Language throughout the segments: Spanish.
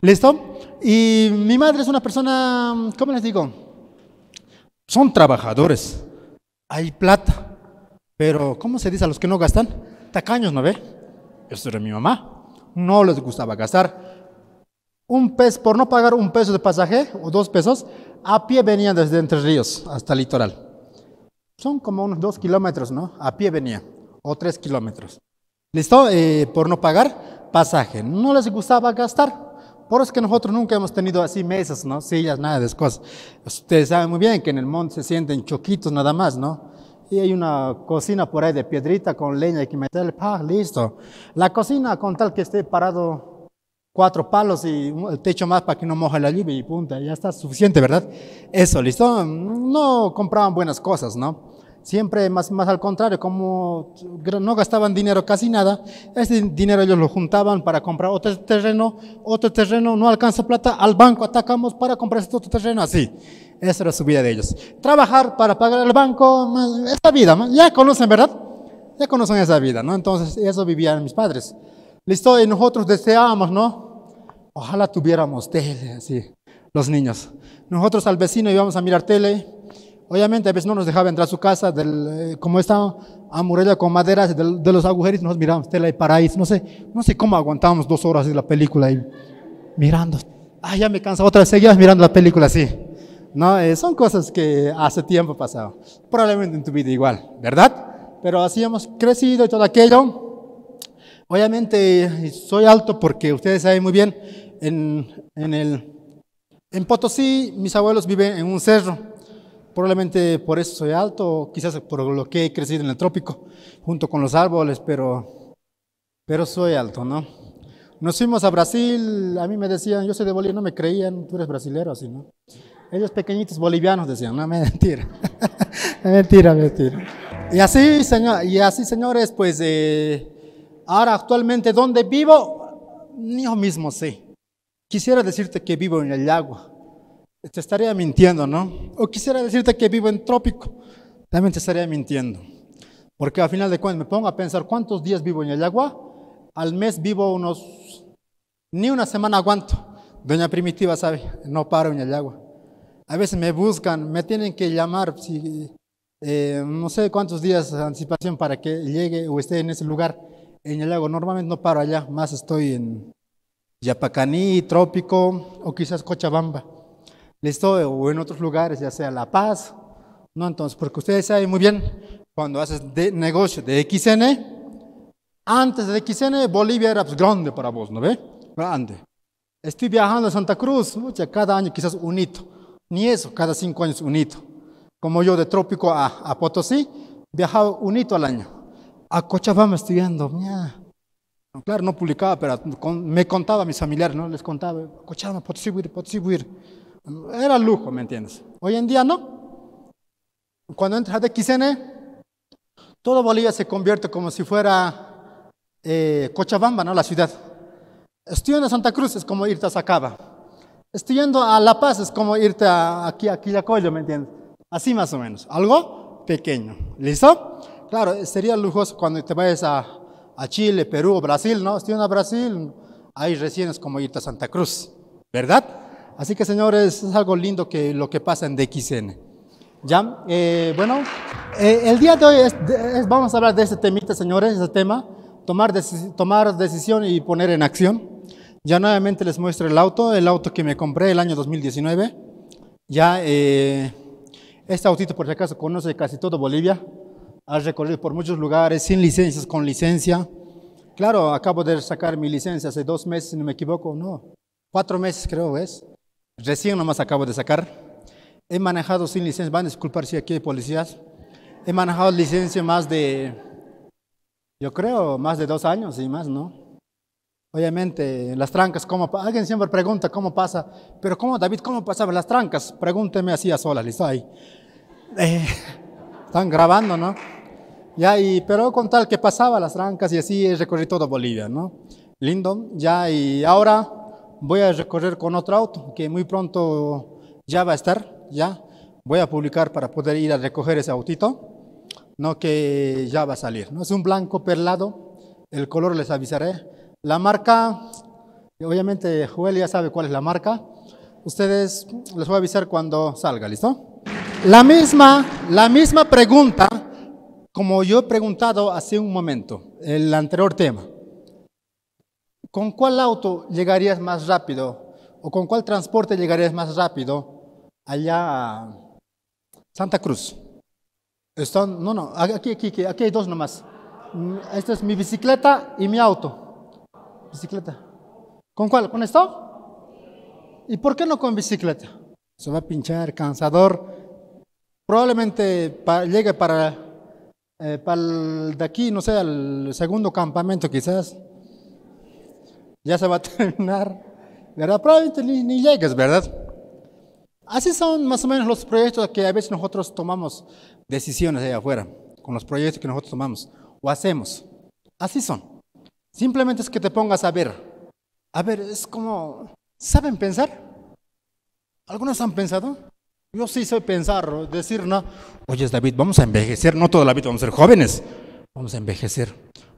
¿Listo? Y mi madre es una persona, ¿cómo les digo? Son trabajadores. Hay plata. Pero, ¿cómo se dice a los que no gastan? Tacaños, ¿no ve? Eso era mi mamá. No les gustaba gastar. Un pez, por no pagar un peso de pasaje o dos pesos, a pie venían desde Entre Ríos hasta el litoral. Son como unos dos kilómetros, ¿no? A pie venía. O tres kilómetros. ¿Listo? Eh, por no pagar pasaje. No les gustaba gastar. Por eso que nosotros nunca hemos tenido así mesas, ¿no? Sillas, nada de esas cosas. Ustedes saben muy bien que en el monte se sienten choquitos nada más, ¿no? Y hay una cocina por ahí de piedrita con leña, y que meterle, ¡pah! Listo. La cocina con tal que esté parado cuatro palos y el techo más para que no moja la lluvia y punta, ya está suficiente, ¿verdad? Eso, listo. No compraban buenas cosas, ¿no? Siempre más, más al contrario, como no gastaban dinero casi nada, ese dinero ellos lo juntaban para comprar otro terreno, otro terreno, no alcanza plata, al banco atacamos para comprar este otro terreno, así. Esa era su vida de ellos. Trabajar para pagar al banco, esa vida, ya conocen, ¿verdad? Ya conocen esa vida, ¿no? Entonces, eso vivían mis padres. Listo, y nosotros deseábamos, ¿no? Ojalá tuviéramos tele, así, los niños. Nosotros al vecino íbamos a mirar tele, Obviamente a veces no nos dejaba entrar a su casa, del, eh, como estaba amurella con maderas de, los agujeros, nos miramos, tela y paraíso, no sé, no sé cómo aguantábamos dos horas de la película ahí, mirando. Ah, ya me cansa, otra vez seguías mirando la película así. No, eh, son cosas que hace tiempo pasado, probablemente en tu vida igual, ¿verdad? Pero así hemos crecido y todo aquello. Obviamente soy alto porque ustedes saben muy bien, en, en, el, en Potosí mis abuelos viven en un cerro Probablemente por eso soy alto, quizás por lo que he crecido en el trópico, junto con los árboles, pero, pero soy alto, ¿no? Nos fuimos a Brasil, a mí me decían, yo soy de Bolivia, no me creían, tú eres brasilero, así, ¿no? Ellos pequeñitos bolivianos decían, no, mentira, mentira, mentira. Y así, señor, y así señores, pues eh, ahora actualmente, ¿dónde vivo? Yo mismo sé. Quisiera decirte que vivo en el agua, te estaría mintiendo, ¿no? O quisiera decirte que vivo en trópico, también te estaría mintiendo. Porque al final de cuentas me pongo a pensar cuántos días vivo en el agua. Al mes vivo unos, ni una semana aguanto. Doña Primitiva sabe, no paro en el agua. A veces me buscan, me tienen que llamar, si, eh, no sé cuántos días de anticipación para que llegue o esté en ese lugar, en el lago. Normalmente no paro allá, más estoy en Yapacaní, Trópico o quizás Cochabamba listo, o en otros lugares, ya sea La Paz, ¿no? Entonces, porque ustedes saben muy bien, cuando haces de negocio de XN, antes de XN, Bolivia era pues, grande para vos, ¿no ve? Grande. Estoy viajando a Santa Cruz, cada año quizás un hito, ni eso, cada cinco años un hito. Como yo de Trópico a, a Potosí, viajaba un hito al año. A Cochabamba estudiando, mía Claro, no publicaba, pero me contaba a mis familiares, ¿no? Les contaba, Cochabamba, Potosí, Potosí, era lujo, ¿me entiendes? Hoy en día no. Cuando entras a DXN, todo Bolivia se convierte como si fuera eh, Cochabamba, ¿no? La ciudad. Estudiando a Santa Cruz es como irte a Sacaba. Estudiando a La Paz es como irte aquí, a Quillacollo, ¿me entiendes? Así más o menos. Algo pequeño. ¿Listo? Claro, sería lujoso cuando te vayas a, Chile, Perú, o Brasil, ¿no? Estudiando a Brasil, ahí recién es como irte a Santa Cruz, ¿verdad? Así que señores, es algo lindo que lo que pasa en DXN. Ya, eh, bueno, eh, el día de hoy vamos a hablar de este temita, señores, este tema, tomar, tomar decisión y poner en acción. Ya nuevamente les muestro el auto, el auto que me compré el año 2019. Ya, eh, este autito por si acaso conoce casi todo Bolivia. Ha recorrido por muchos lugares, sin licencias, con licencia. Claro, acabo de sacar mi licencia hace dos meses, si no me equivoco, no. Cuatro meses creo, es. Recién nomás acabo de sacar. He manejado sin licencia, van a disculpar si aquí hay policías. He manejado licencia más de, yo creo, más de dos años y más, ¿no? Obviamente, las trancas, ¿cómo alguien siempre pregunta cómo pasa, pero ¿cómo, David, cómo pasaba las trancas? Pregúnteme así a solas, listo, ahí. Eh, están grabando, ¿no? Ya, y, pero con tal que pasaba las trancas y así recorrí todo Bolivia, ¿no? Lindo, ya, y ahora voy a recorrer con otro auto que muy pronto ya va a estar, ya voy a publicar para poder ir a recoger ese autito, no que ya va a salir, ¿no? es un blanco perlado, el color les avisaré, la marca, obviamente Joel ya sabe cuál es la marca, ustedes les voy a avisar cuando salga, ¿listo? La misma, la misma pregunta como yo he preguntado hace un momento, el anterior tema. ¿Con cuál auto llegarías más rápido? ¿O con cuál transporte llegarías más rápido allá a Santa Cruz? Están, no, no, aquí, aquí, aquí, aquí hay dos nomás. Mm, esta es mi bicicleta y mi auto. Bicicleta. ¿Con cuál? ¿Con esto? ¿Y por qué no con bicicleta? Se va a pinchar, cansador. Probablemente llegue para, eh, para de aquí, no sé, al segundo campamento quizás ya se va a terminar, ¿verdad? Probablemente ni, llegues, ¿verdad? Así son más o menos los proyectos que a veces nosotros tomamos decisiones ahí afuera, con los proyectos que nosotros tomamos o hacemos. Así son. Simplemente es que te pongas a ver. A ver, es como, ¿saben pensar? ¿Algunos han pensado? Yo sí soy pensar, decir, no, oye David, vamos a envejecer, no todo la vida vamos a ser jóvenes, vamos a envejecer.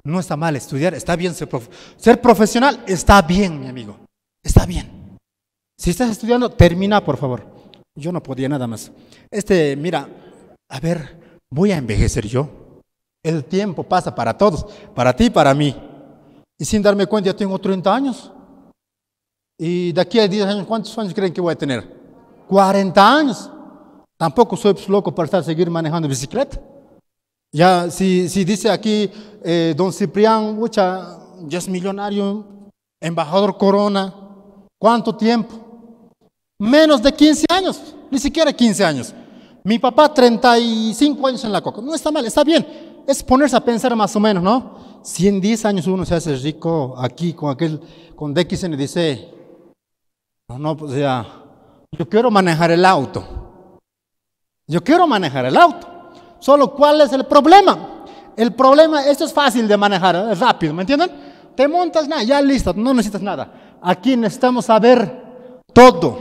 No está mal estudiar, está bien ser, profesional, está bien, mi amigo, está bien. Si estás estudiando, termina, por favor. Yo no podía nada más. Este, mira, a ver, voy a envejecer yo. El tiempo pasa para todos, para ti, para mí. Y sin darme cuenta, ya tengo 30 años. Y de aquí a 10 años, ¿cuántos años creen que voy a tener? 40 años. Tampoco soy pues, loco para estar seguir manejando bicicleta. Ya, si, dice aquí eh, don Ciprián, mucha, ya es millonario, embajador Corona, ¿cuánto tiempo? Menos de 15 años, ni siquiera 15 años. Mi papá 35 años en la coca, no está mal, está bien. Es ponerse a pensar más o menos, ¿no? Si en 10 años uno se hace rico aquí con aquel, con DXN dice, no, no, pues ya, yo quiero manejar el auto. Yo quiero manejar el auto. Solo, ¿cuál es el problema? El problema, esto es fácil de manejar, ¿eh? es rápido, ¿me entienden? Te montas, nada, ya listo, no necesitas nada. Aquí necesitamos saber todo.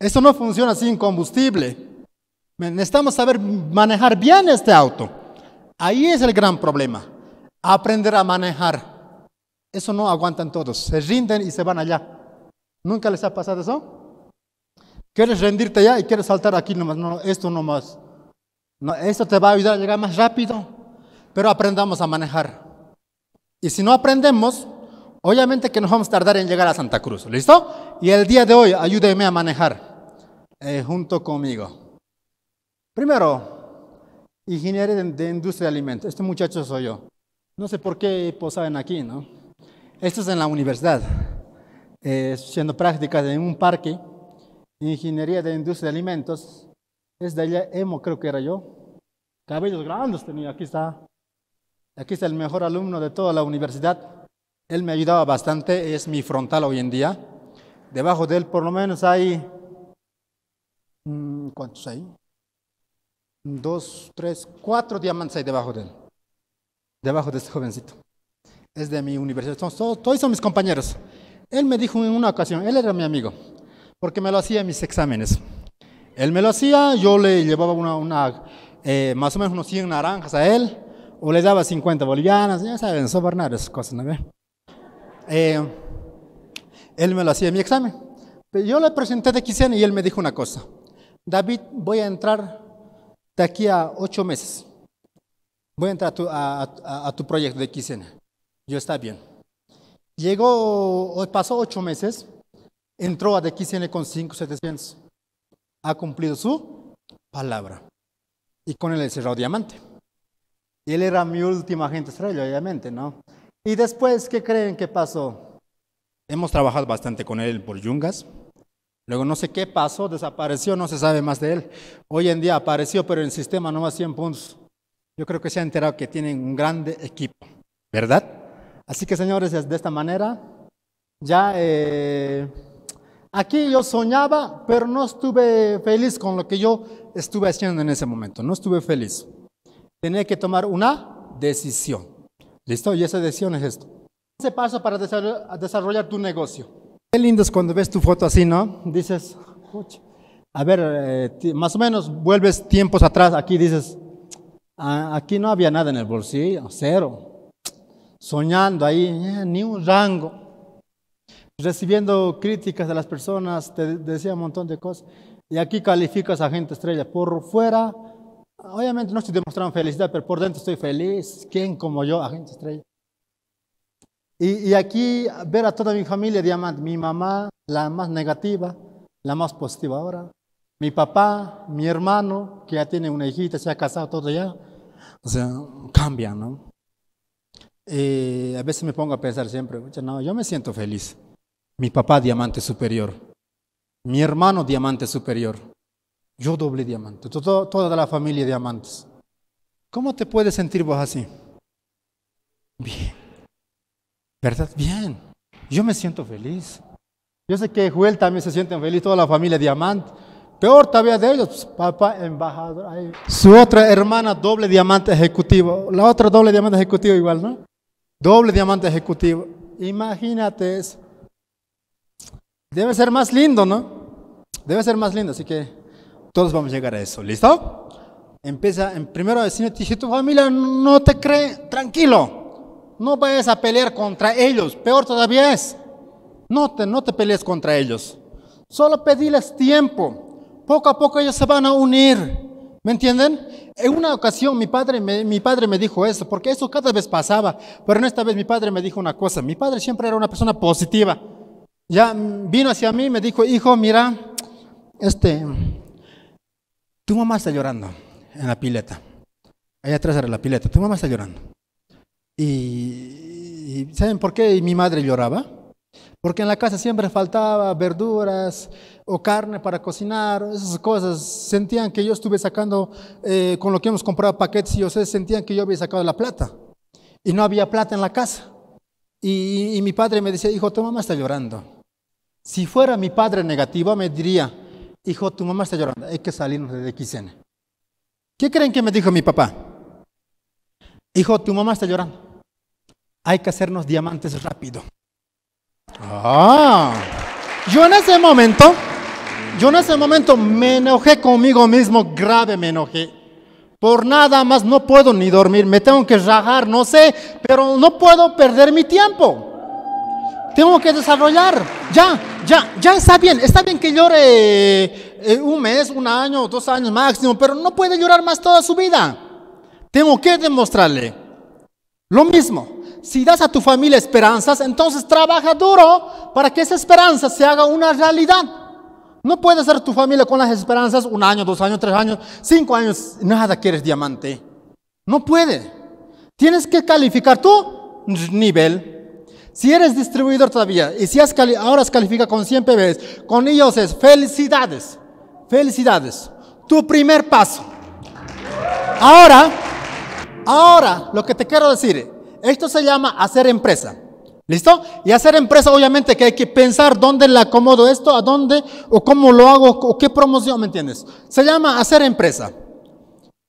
Esto no funciona sin combustible. Necesitamos saber manejar bien este auto. Ahí es el gran problema. Aprender a manejar. Eso no aguantan todos. Se rinden y se van allá. ¿Nunca les ha pasado eso? ¿Quieres rendirte allá y quieres saltar aquí nomás? No, esto nomás esto te va a ayudar a llegar más rápido, pero aprendamos a manejar. Y si no aprendemos, obviamente que nos vamos a tardar en llegar a Santa Cruz, ¿listo? Y el día de hoy, ayúdeme a manejar eh, junto conmigo. Primero, ingeniería de, industria de alimentos. Este muchacho soy yo. No sé por qué posaban aquí, ¿no? Esto es en la universidad, eh, siendo prácticas en un parque, ingeniería de industria de alimentos, es de ella, Emo, creo que era yo. Cabellos grandes tenía, aquí está. Aquí está el mejor alumno de toda la universidad. Él me ayudaba bastante, es mi frontal hoy en día. Debajo de él por lo menos hay... Mm, ¿Cuántos hay? Dos, tres, cuatro diamantes hay debajo de él. Debajo de este jovencito. Es de mi universidad. todos son mis compañeros. Él me dijo en una ocasión, él era mi amigo, porque me lo hacía en mis exámenes. Él me lo hacía, yo le llevaba una, una eh, más o menos unos 100 naranjas a él, o le daba 50 bolivianas, ya saben, sobornar esas cosas, ¿no eh, él me lo hacía en mi examen. Yo le presenté de Quisiana y él me dijo una cosa. David, voy a entrar de aquí a ocho meses. Voy a entrar a tu, proyecto de Quisiana. Yo está bien. Llegó, pasó ocho meses, entró a de con con 5,700 ha cumplido su palabra. Y con él el cerrado diamante. Y él era mi última agente estrella, obviamente, ¿no? Y después, ¿qué creen que pasó? Hemos trabajado bastante con él por Yungas. Luego no sé qué pasó, desapareció, no se sabe más de él. Hoy en día apareció, pero en sistema no a 100 puntos. Yo creo que se ha enterado que tienen un grande equipo, ¿verdad? Así que señores, de esta manera, ya eh, Aquí yo soñaba, pero no estuve feliz con lo que yo estuve haciendo en ese momento. No estuve feliz. Tenía que tomar una decisión. ¿Listo? Y esa decisión es esto. Ese paso para desarrollar tu negocio. Qué lindo es cuando ves tu foto así, ¿no? Dices, a ver, eh, más o menos vuelves tiempos atrás. Aquí dices, ah, aquí no había nada en el bolsillo, cero. Soñando ahí, eh, ni un rango recibiendo críticas de las personas, te decía un montón de cosas. Y aquí calificas a gente estrella. Por fuera, obviamente no estoy demostrando felicidad, pero por dentro estoy feliz. ¿Quién como yo, a gente estrella? Y, aquí ver a toda mi familia diamante, mi mamá, la más negativa, la más positiva ahora, mi papá, mi hermano, que ya tiene una hijita, se ha casado todo ya, o sea, cambia, ¿no? Eh, a veces me pongo a pensar siempre, no, yo me siento feliz. Mi papá diamante superior. Mi hermano diamante superior. Yo doble diamante. toda la familia diamantes. ¿Cómo te puedes sentir vos así? Bien. ¿Verdad? Bien. Yo me siento feliz. Yo sé que Joel también se siente feliz, toda la familia diamante. Peor todavía de ellos, papá embajador. Su otra hermana doble diamante ejecutivo. La otra doble diamante ejecutivo igual, ¿no? Doble diamante ejecutivo. Imagínate eso. Debe ser más lindo, ¿no? Debe ser más lindo, así que todos vamos a llegar a eso, ¿listo? Empieza en primero a si tu familia no te cree, tranquilo, no vayas a pelear contra ellos, peor todavía es, no te, no te pelees contra ellos, solo pediles tiempo, poco a poco ellos se van a unir, ¿me entienden? En una ocasión mi padre, me, mi padre me dijo eso, porque eso cada vez pasaba, pero en esta vez mi padre me dijo una cosa, mi padre siempre era una persona positiva, ya vino hacia mí, me dijo, hijo, mira, este, tu mamá está llorando en la pileta. Allá atrás era la pileta, tu mamá está llorando. Y, ¿saben por qué mi madre lloraba? Porque en la casa siempre faltaba verduras o carne para cocinar, esas cosas. Sentían que yo estuve sacando, eh, con lo que hemos comprado paquetes y ustedes sentían que yo había sacado la plata. Y no había plata en la casa. Y, y mi padre me decía, hijo, tu mamá está llorando. Si fuera mi padre negativo, me diría, hijo, tu mamá está llorando, hay que salirnos de XN. ¿Qué creen que me dijo mi papá? Hijo, tu mamá está llorando. Hay que hacernos diamantes rápido. Ah, yo en ese momento, yo en ese momento me enojé conmigo mismo, grave me enojé. Por nada más no puedo ni dormir, me tengo que rajar, no sé, pero no puedo perder mi tiempo. Tengo que desarrollar. Ya, ya, ya está bien. Está bien que llore eh, un mes, un año, dos años máximo, pero no puede llorar más toda su vida. Tengo que demostrarle. Lo mismo, si das a tu familia esperanzas, entonces trabaja duro para que esa esperanza se haga una realidad. No puede ser tu familia con las esperanzas un año, dos años, tres años, cinco años, nada que eres diamante. No puede. Tienes que calificar tu nivel. Si eres distribuidor todavía y si has ahora califica con 100 PBs, con ellos es felicidades, felicidades, tu primer paso. Ahora, ahora lo que te quiero decir, esto se llama hacer empresa. ¿Listo? Y hacer empresa, obviamente que hay que pensar dónde le acomodo esto, a dónde, o cómo lo hago, o qué promoción, ¿me entiendes? Se llama hacer empresa.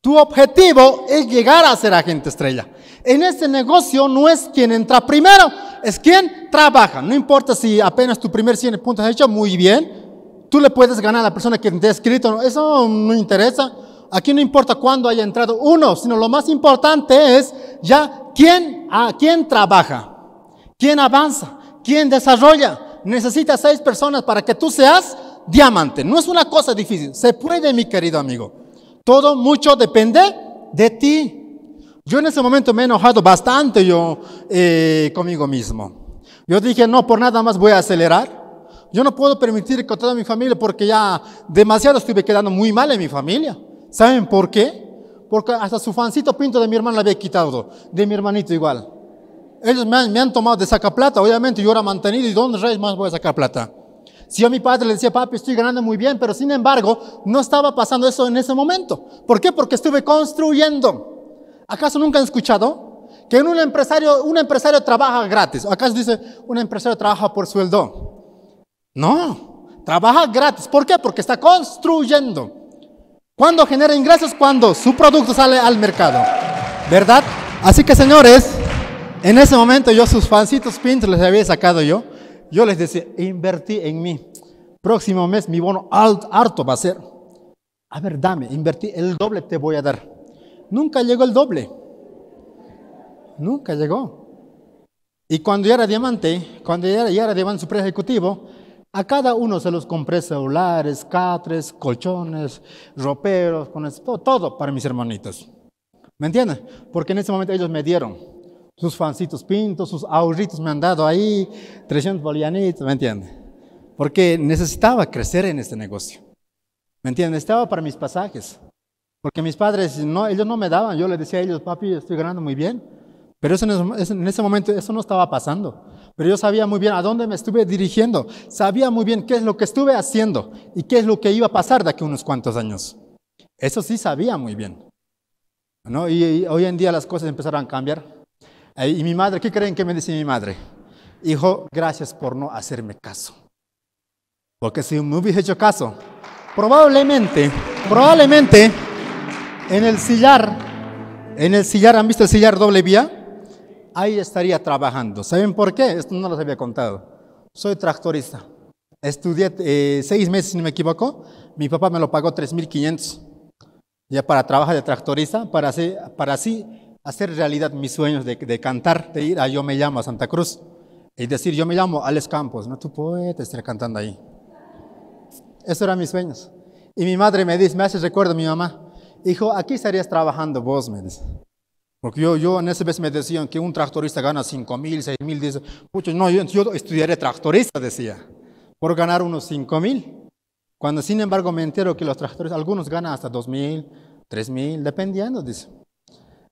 Tu objetivo es llegar a ser agente estrella en este negocio no es quien entra primero, es quien trabaja. No importa si apenas tu primer 100 puntos has hecho, muy bien. Tú le puedes ganar a la persona que te ha escrito, eso no interesa. Aquí no importa cuándo haya entrado uno, sino lo más importante es ya quién, a quién trabaja, quién avanza, quién desarrolla. Necesitas seis personas para que tú seas diamante. No es una cosa difícil, se puede, mi querido amigo. Todo mucho depende de ti. Yo en ese momento me he enojado bastante yo eh, conmigo mismo. Yo dije, no, por nada más voy a acelerar. Yo no puedo permitir que toda mi familia, porque ya demasiado estuve quedando muy mal en mi familia. ¿Saben por qué? Porque hasta su fancito pinto de mi hermano lo había quitado, de mi hermanito igual. Ellos me han, me han tomado de saca plata, obviamente yo era mantenido y ¿dónde más voy a sacar plata? Si yo a mi padre le decía, papi, estoy ganando muy bien, pero sin embargo, no estaba pasando eso en ese momento. ¿Por qué? Porque estuve construyendo. ¿Acaso nunca han escuchado que un empresario, un empresario trabaja gratis? ¿Acaso dice un empresario trabaja por sueldo? No, trabaja gratis. ¿Por qué? Porque está construyendo. ¿Cuándo genera ingresos? Cuando su producto sale al mercado. ¿Verdad? Así que señores, en ese momento yo sus fancitos pintos les había sacado yo. Yo les decía, invertí en mí. Próximo mes mi bono alto harto va a ser. A ver, dame, invertí el doble te voy a dar nunca llegó el doble. Nunca llegó. Y cuando ya era diamante, cuando ya era, diamante super ejecutivo, a cada uno se los compré celulares, catres, colchones, roperos, con todo, para mis hermanitos. ¿Me entienden? Porque en ese momento ellos me dieron sus fancitos pintos, sus ahorritos me han dado ahí, 300 bolianitos, ¿me entienden? Porque necesitaba crecer en este negocio. ¿Me entienden? Estaba para mis pasajes. Porque mis padres, no, ellos no me daban. Yo les decía a ellos, papi, estoy ganando muy bien. Pero eso en ese momento eso no estaba pasando. Pero yo sabía muy bien a dónde me estuve dirigiendo. Sabía muy bien qué es lo que estuve haciendo y qué es lo que iba a pasar de aquí a unos cuantos años. Eso sí sabía muy bien. ¿no? Y, hoy en día las cosas empezaron a cambiar. Eh, y mi madre, ¿qué creen que me dice mi madre? Hijo, gracias por no hacerme caso. Porque si me hubiese hecho caso, probablemente, probablemente... En el sillar, en el sillar, ¿han visto el sillar doble vía? Ahí estaría trabajando. ¿Saben por qué? Esto no los había contado. Soy tractorista. Estudié eh, seis meses, si no me equivoco. Mi papá me lo pagó 3.500 ya para trabajar de tractorista, para así, para así hacer realidad mis sueños de, cantar, de ir a Yo me llamo a Santa Cruz. Y decir, yo me llamo Alex Campos, no tú puedes estar cantando ahí. Esos eran mis sueños. Y mi madre me dice, me haces recuerdo mi mamá, Hijo, aquí estarías trabajando vos, me dice. Porque yo, yo en ese vez me decían que un tractorista gana 5 mil, 6 mil, dice, Pucho, no, yo, estudiaré tractorista, decía, por ganar unos 5 mil. Cuando sin embargo me entero que los tractoristas, algunos ganan hasta 2 mil, 3 mil, dependiendo, dice.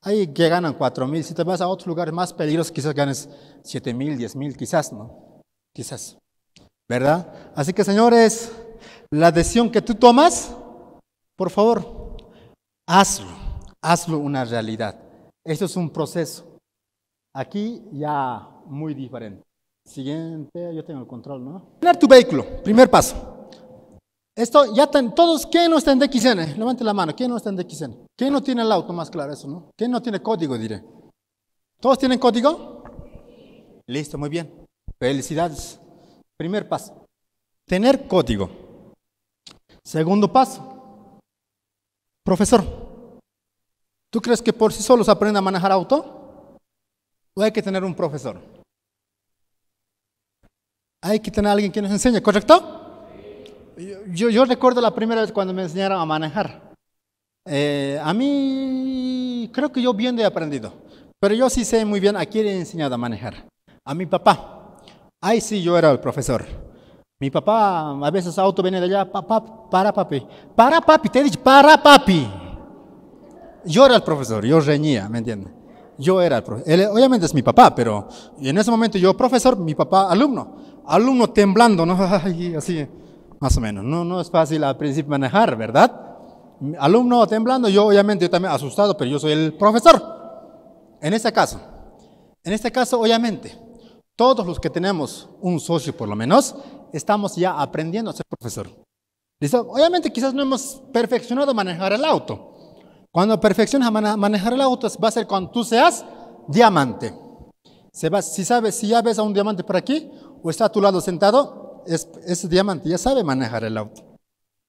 Hay que ganan 4 mil, si te vas a otros lugares más peligrosos, quizás ganes 7 mil, 10 mil, quizás, ¿no? Quizás. ¿Verdad? Así que señores, la decisión que tú tomas, por favor, Hazlo, hazlo una realidad. Esto es un proceso. Aquí ya muy diferente. Siguiente, yo tengo el control, ¿no? Tener tu vehículo, primer paso. Esto ya están todos, ¿quién no está en DXN? Levante la mano, ¿quién no está en DXN? ¿Quién no tiene el auto? Más claro eso, ¿no? ¿Quién no tiene código, diré? ¿Todos tienen código? Listo, muy bien. Felicidades. Primer paso, tener código. Segundo paso, profesor, ¿tú crees que por sí solos aprende a manejar auto? ¿O hay que tener un profesor? Hay que tener alguien que nos enseñe, ¿correcto? Yo, yo recuerdo la primera vez cuando me enseñaron a manejar. Eh, a mí creo que yo bien he aprendido, pero yo sí sé muy bien a quién he enseñado a manejar. A mi papá. Ahí sí yo era el profesor. Mi papá a veces auto viene de allá, papá, para papi, para papi, te he dicho, para papi. Yo era el profesor, yo reñía, ¿me entiendes? Yo era el profesor. obviamente es mi papá, pero en ese momento yo profesor, mi papá alumno. Alumno temblando, ¿no? así, más o menos. No, no es fácil al principio manejar, ¿verdad? Alumno temblando, yo obviamente yo también asustado, pero yo soy el profesor. En este caso, en este caso, obviamente, todos los que tenemos un socio, por lo menos, estamos ya aprendiendo a ser profesor. ¿Listo? Obviamente quizás no hemos perfeccionado manejar el auto. Cuando perfeccionas manejar el auto va a ser cuando tú seas diamante. Se va, si sabes, si ya ves a un diamante por aquí o está a tu lado sentado, es, ese diamante ya sabe manejar el auto.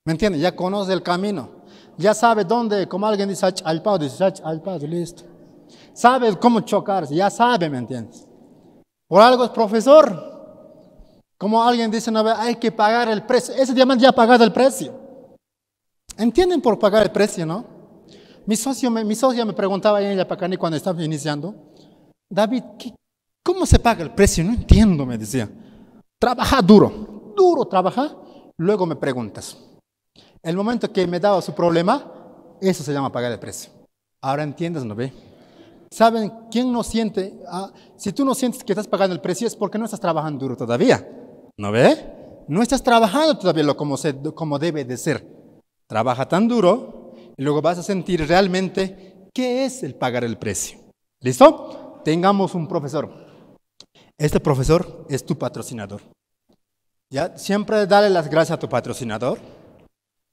¿Me entiendes? Ya conoce el camino. Ya sabe dónde, como alguien dice, al paso, dice, al padre, listo. Sabe cómo chocarse, ya sabe, ¿me entiendes? Por algo es profesor. Como alguien dice no vez, hay que pagar el precio. Ese diamante ya ha pagado el precio. ¿Entienden por pagar el precio, no? Mi socio me, mi ahí me preguntaba en Yapacani cuando estaba iniciando, David, ¿cómo se paga el precio? No entiendo, me decía. Trabaja duro, duro trabaja, luego me preguntas. El momento que me daba su problema, eso se llama pagar el precio. Ahora entiendes, ¿no ve? ¿Saben quién no siente? Ah, si tú no sientes que estás pagando el precio es porque no estás trabajando duro todavía. ¿No ve? No estás trabajando todavía como, debe de ser. Trabaja tan duro y luego vas a sentir realmente qué es el pagar el precio. ¿Listo? Tengamos un profesor. Este profesor es tu patrocinador. ¿Ya? Siempre dale las gracias a tu patrocinador.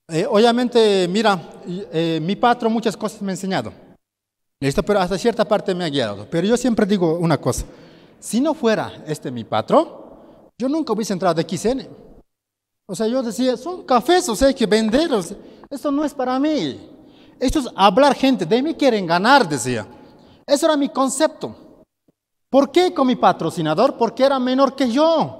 Eh, obviamente, mira, eh, mi patro muchas cosas me ha enseñado. Pero hasta cierta parte me ha guiado. Pero yo siempre digo una cosa. Si no fuera este mi patrón, yo nunca hubiese entrado de XN. O sea, yo decía, son cafés, o sea, hay que venderlos. Esto no es para mí. Esto es hablar gente, de mí quieren ganar, decía. Eso era mi concepto. ¿Por qué con mi patrocinador? Porque era menor que yo.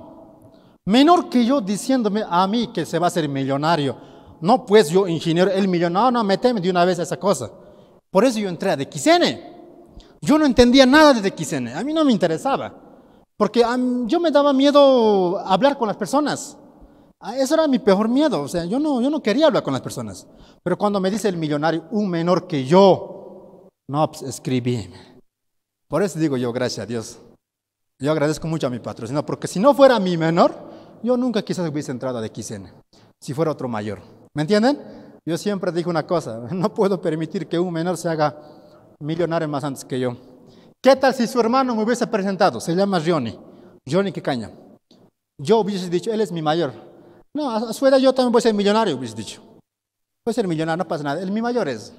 Menor que yo diciéndome a mí que se va a ser millonario. No, pues yo ingeniero, el millonario, no, teme de una vez esa cosa. Por eso yo entré a DXN. Yo no entendía nada de DXN, a mí no me interesaba, porque yo me daba miedo hablar con las personas. Ah, eso era mi peor miedo, o sea, yo no, yo no quería hablar con las personas. Pero cuando me dice el millonario, un menor que yo, no, pues, escribí. Por eso digo yo, gracias a Dios. Yo agradezco mucho a mi patrocinador, porque si no fuera mi menor, yo nunca quizás hubiese entrado a DXN, si fuera otro mayor. ¿Me entienden? Yo siempre digo una cosa, no puedo permitir que un menor se haga millonario más antes que yo. ¿Qué tal si su hermano me hubiese presentado? Se llama Johnny, Johnny qué caña. Yo hubiese dicho, él es mi mayor. No, a su edad yo también voy a ser millonario, hubiese dicho. Voy a ser millonario, no pasa nada. Él mi mayor es.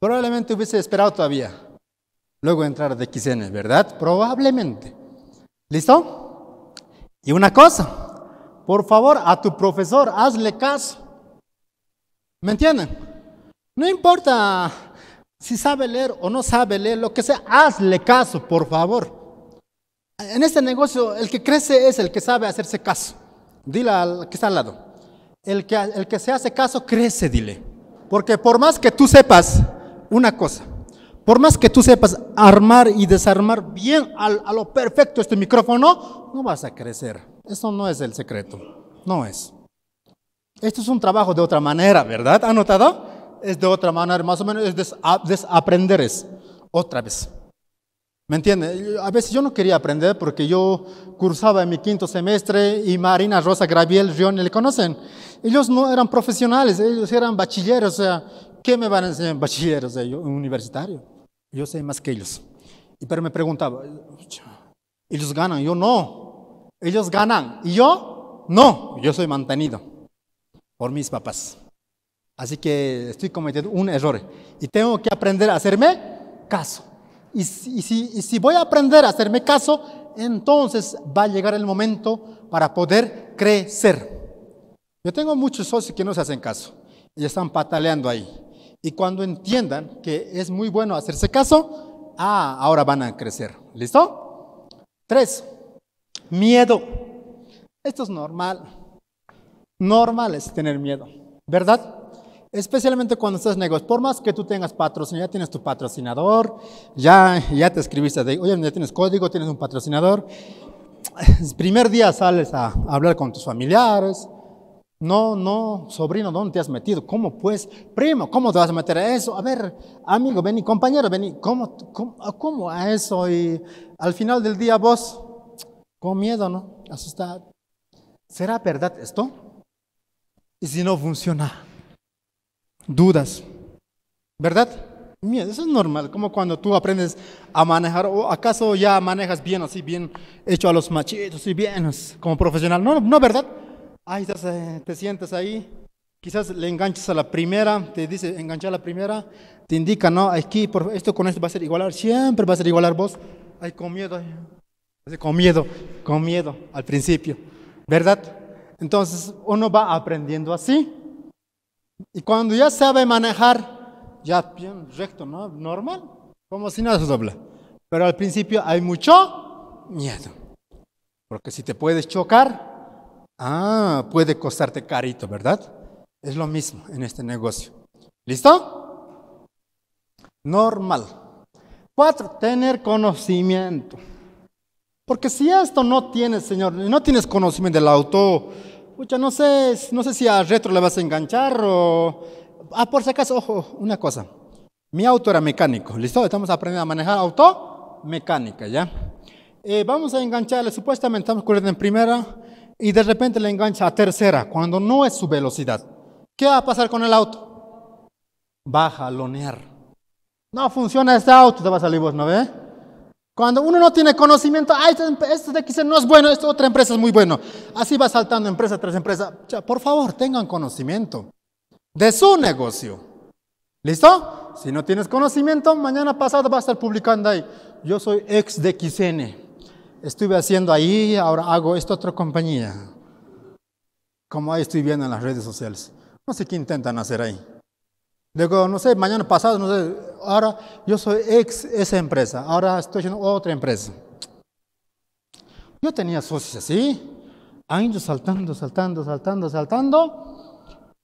Probablemente hubiese esperado todavía. Luego entrar de XN, ¿verdad? Probablemente. ¿Listo? Y una cosa, por favor, a tu profesor, hazle caso. ¿Me entienden? No importa si sabe leer o no sabe leer, lo que sea, hazle caso, por favor. En este negocio, el que crece es el que sabe hacerse caso. Dile al que está al lado. El que, el que se hace caso crece, dile. Porque por más que tú sepas una cosa, por más que tú sepas armar y desarmar bien a lo perfecto este micrófono, no vas a crecer. Eso no es el secreto. No es. Esto es un trabajo de otra manera, ¿verdad? ¿Anotado? Es de otra manera, más o menos es des desaprender otra vez. ¿Me entiende? A veces yo no quería aprender porque yo cursaba en mi quinto semestre y Marina, Rosa, Graviel, Rion, le conocen. Ellos no eran profesionales, ellos eran bachilleros, o sea, ¿qué me van a enseñar bachilleros? O eh, yo, un universitario. Yo sé más que ellos. Pero me preguntaba, ellos ganan, yo no. Ellos ganan y yo no. Yo soy mantenido por mis papás. Así que estoy cometiendo un error y tengo que aprender a hacerme caso. Y si, voy a aprender a hacerme caso, entonces va a llegar el momento para poder crecer. Yo tengo muchos socios que no se hacen caso y están pataleando ahí. Y cuando entiendan que es muy bueno hacerse caso, ah, ahora van a crecer. ¿Listo? Tres, miedo. Esto es normal normal es tener miedo, ¿verdad? Especialmente cuando estás negocios, por más que tú tengas patrocinador, ya tienes tu patrocinador, ya, ya te escribiste de, oye, ya tienes código, tienes un patrocinador. primer día sales a hablar con tus familiares. No, no, sobrino, ¿dónde te has metido? ¿Cómo pues? Primo, ¿cómo te vas a meter a eso? A ver, amigo, vení, compañero, vení, ¿cómo, cómo, cómo a eso? Y al final del día vos, con miedo, ¿no? Asustado. ¿Será verdad esto? Y si no funciona, dudas, ¿verdad? Mira, eso es normal, como cuando tú aprendes a manejar, o acaso ya manejas bien, así bien hecho a los machitos, y bien, como profesional. No, no, ¿verdad? Ahí eh, te sientes ahí, quizás le enganchas a la primera, te dice enganchar a la primera, te indica, no, aquí, por, esto con esto va a ser igualar, siempre va a ser igualar vos. Ay, con miedo, con miedo, con miedo al principio, ¿verdad? Entonces uno va aprendiendo así. Y cuando ya sabe manejar, ya bien recto, ¿no? Normal, como si nada se dobla. Pero al principio hay mucho miedo. Porque si te puedes chocar, ah, puede costarte carito, ¿verdad? Es lo mismo en este negocio. ¿Listo? Normal. Cuatro, tener conocimiento. Porque si esto no tienes, Señor, no tienes conocimiento del auto, pucha, no sé, no sé si a retro le vas a enganchar o... Ah, por si acaso, ojo, una cosa. Mi auto era mecánico, ¿listo? Estamos aprendiendo a manejar auto mecánica, ¿ya? Eh, vamos a engancharle, supuestamente estamos corriendo en primera y de repente le engancha a tercera, cuando no es su velocidad. ¿Qué va a pasar con el auto? Baja, a No funciona este auto, te va a salir vos, ¿no ve? Cuando uno no tiene conocimiento, este, este de XN no es bueno, esta otra empresa es muy bueno. Así va saltando empresa tras empresa. Por favor, tengan conocimiento de su negocio. ¿Listo? Si no tienes conocimiento, mañana pasado va a estar publicando ahí. Yo soy ex de XN. Estuve haciendo ahí, ahora hago esta otra compañía. Como ahí estoy viendo en las redes sociales. No sé qué intentan hacer ahí. Digo, no sé, mañana pasado, no sé, ahora yo soy ex esa empresa, ahora estoy en otra empresa. Yo tenía socios así, años saltando, saltando, saltando, saltando.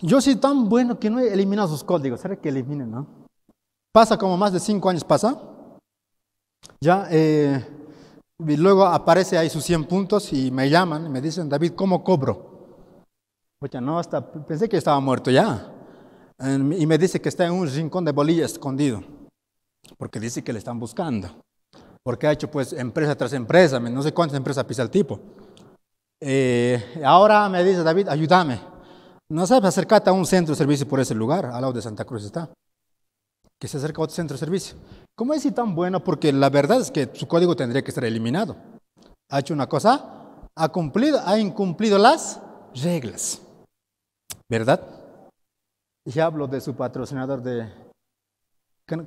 Yo soy tan bueno que no he eliminado sus códigos, ¿será que eliminen, no? Pasa como más de cinco años, pasa. Ya, eh, y luego aparece ahí sus 100 puntos y me llaman y me dicen, David, ¿cómo cobro? Oye, no, hasta pensé que estaba muerto ya y me dice que está en un rincón de Bolivia escondido, porque dice que le están buscando, porque ha hecho pues empresa tras empresa, no sé cuántas empresas pisa el tipo. Eh, ahora me dice David, ayúdame. No sabes acercarte a un centro de servicio por ese lugar, al lado de Santa Cruz está, que se acerca a otro centro de servicio. ¿Cómo es tan bueno? Porque la verdad es que su código tendría que estar eliminado. Ha hecho una cosa, ha cumplido, ha incumplido las reglas, ¿verdad? Y hablo de su patrocinador de...